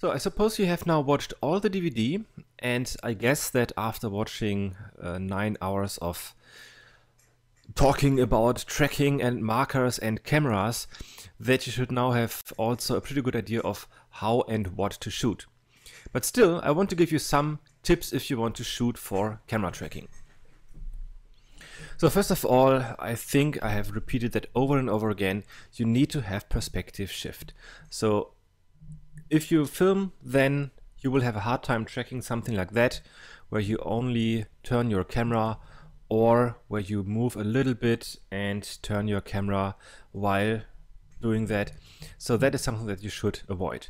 So I suppose you have now watched all the DVD, and I guess that after watching uh, nine hours of talking about tracking and markers and cameras, that you should now have also a pretty good idea of how and what to shoot. But still, I want to give you some tips if you want to shoot for camera tracking. So first of all, I think I have repeated that over and over again, you need to have perspective shift. So if you film, then you will have a hard time tracking something like that, where you only turn your camera or where you move a little bit and turn your camera while doing that. So that is something that you should avoid.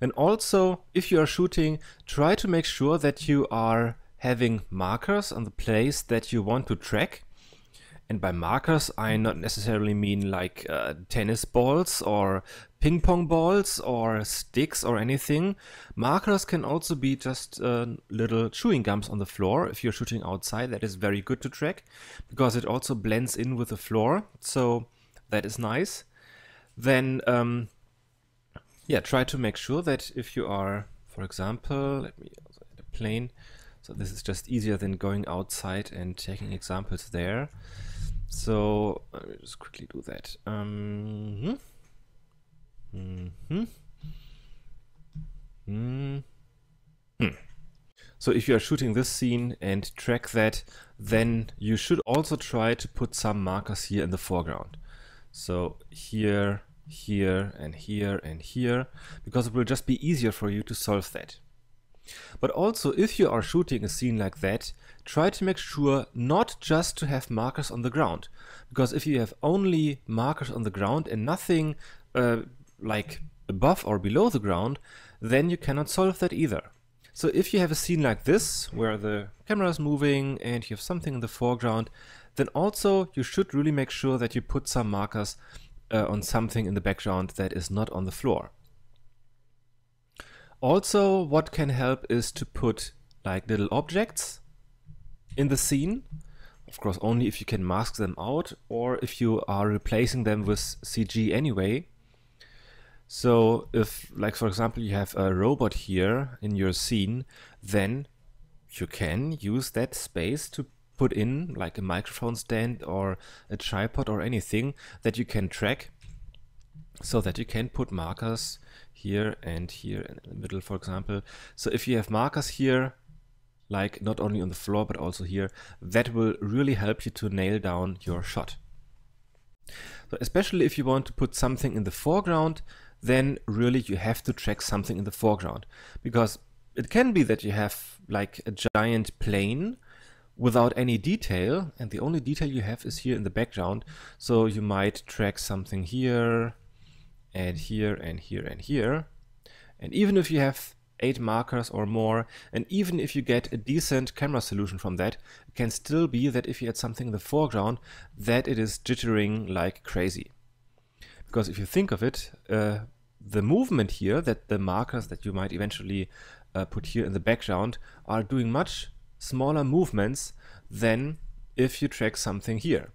And also, if you are shooting, try to make sure that you are having markers on the place that you want to track. And by markers, I not necessarily mean like uh, tennis balls or ping pong balls or sticks or anything. Markers can also be just uh, little chewing gums on the floor. If you're shooting outside, that is very good to track because it also blends in with the floor. So that is nice. Then, um, yeah, try to make sure that if you are, for example, let me add a plane. So this is just easier than going outside and taking examples there. So let me just quickly do that. Um, hmm. mm-hmm. Mm-hmm. mm So if you are shooting this scene and track that, then you should also try to put some markers here in the foreground. So here, here, and here, and here, because it will just be easier for you to solve that. But also, if you are shooting a scene like that, try to make sure not just to have markers on the ground. Because if you have only markers on the ground and nothing uh, like above or below the ground, then you cannot solve that either. So if you have a scene like this, where the camera is moving and you have something in the foreground, then also you should really make sure that you put some markers uh, on something in the background that is not on the floor. Also, what can help is to put like little objects in the scene. Of course, only if you can mask them out or if you are replacing them with CG anyway. So if, like for example, you have a robot here in your scene, then you can use that space to put in like a microphone stand or a tripod or anything that you can track so that you can put markers here and here in the middle, for example. So if you have markers here, like not only on the floor, but also here, that will really help you to nail down your shot. So especially if you want to put something in the foreground, then really you have to track something in the foreground because it can be that you have like a giant plane without any detail and the only detail you have is here in the background so you might track something here and here and here and here. And even if you have eight markers or more, and even if you get a decent camera solution from that, it can still be that if you add something in the foreground, that it is jittering like crazy. Because if you think of it, uh, the movement here, that the markers that you might eventually uh, put here in the background, are doing much smaller movements than if you track something here.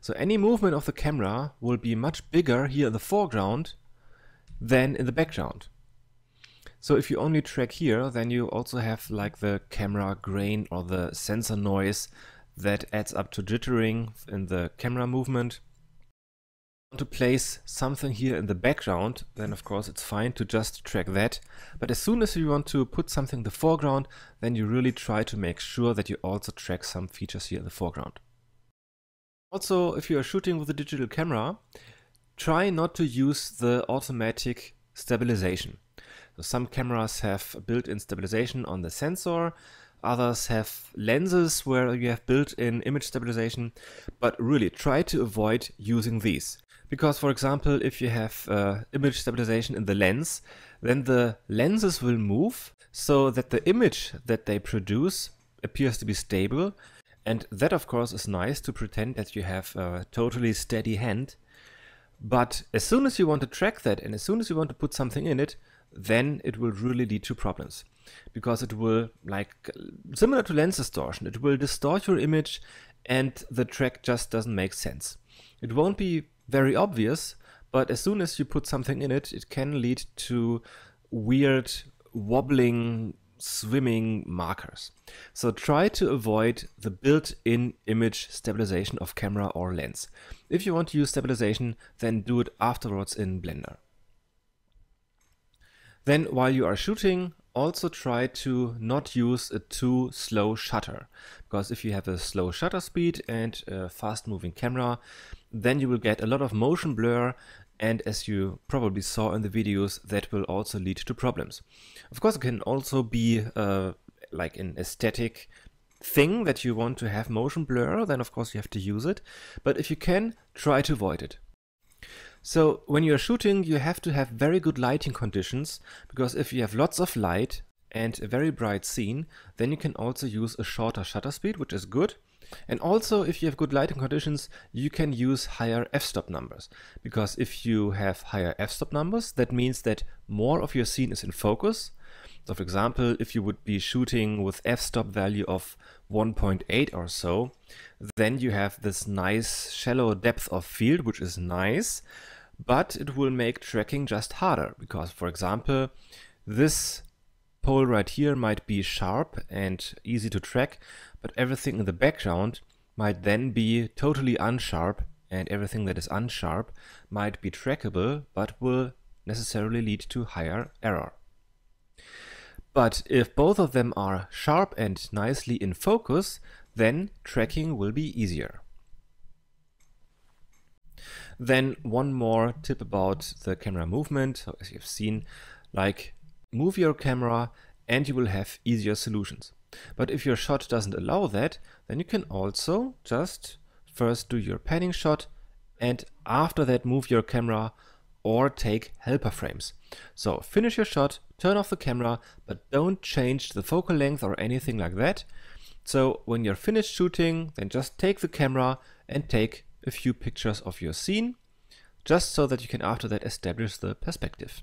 So any movement of the camera will be much bigger here in the foreground than in the background. So if you only track here, then you also have like the camera grain or the sensor noise that adds up to jittering in the camera movement. to place something here in the background, then of course it's fine to just track that. But as soon as you want to put something in the foreground, then you really try to make sure that you also track some features here in the foreground. Also, if you are shooting with a digital camera, try not to use the automatic stabilization. So some cameras have built-in stabilization on the sensor, others have lenses where you have built-in image stabilization, but really try to avoid using these. Because for example, if you have uh, image stabilization in the lens, then the lenses will move so that the image that they produce appears to be stable and that, of course, is nice to pretend that you have a totally steady hand. But as soon as you want to track that and as soon as you want to put something in it, then it will really lead to problems because it will like similar to lens distortion it will distort your image and the track just doesn't make sense it won't be very obvious but as soon as you put something in it it can lead to weird wobbling swimming markers. So try to avoid the built-in image stabilization of camera or lens. If you want to use stabilization, then do it afterwards in Blender. Then while you are shooting, also try to not use a too slow shutter. Because if you have a slow shutter speed and a fast moving camera, then you will get a lot of motion blur and as you probably saw in the videos, that will also lead to problems. Of course, it can also be uh, like an aesthetic thing that you want to have motion blur, then of course you have to use it. But if you can, try to avoid it. So when you're shooting, you have to have very good lighting conditions, because if you have lots of light and a very bright scene, then you can also use a shorter shutter speed, which is good. And also, if you have good lighting conditions, you can use higher f-stop numbers. Because if you have higher f-stop numbers, that means that more of your scene is in focus. So for example, if you would be shooting with f-stop value of 1.8 or so, then you have this nice shallow depth of field, which is nice, but it will make tracking just harder. Because for example, this pole right here might be sharp and easy to track, but everything in the background might then be totally unsharp and everything that is unsharp might be trackable but will necessarily lead to higher error. But if both of them are sharp and nicely in focus, then tracking will be easier. Then one more tip about the camera movement, so as you've seen, like move your camera and you will have easier solutions. But if your shot doesn't allow that, then you can also just first do your panning shot and after that move your camera or take helper frames. So finish your shot, turn off the camera, but don't change the focal length or anything like that. So when you're finished shooting, then just take the camera and take a few pictures of your scene, just so that you can after that establish the perspective.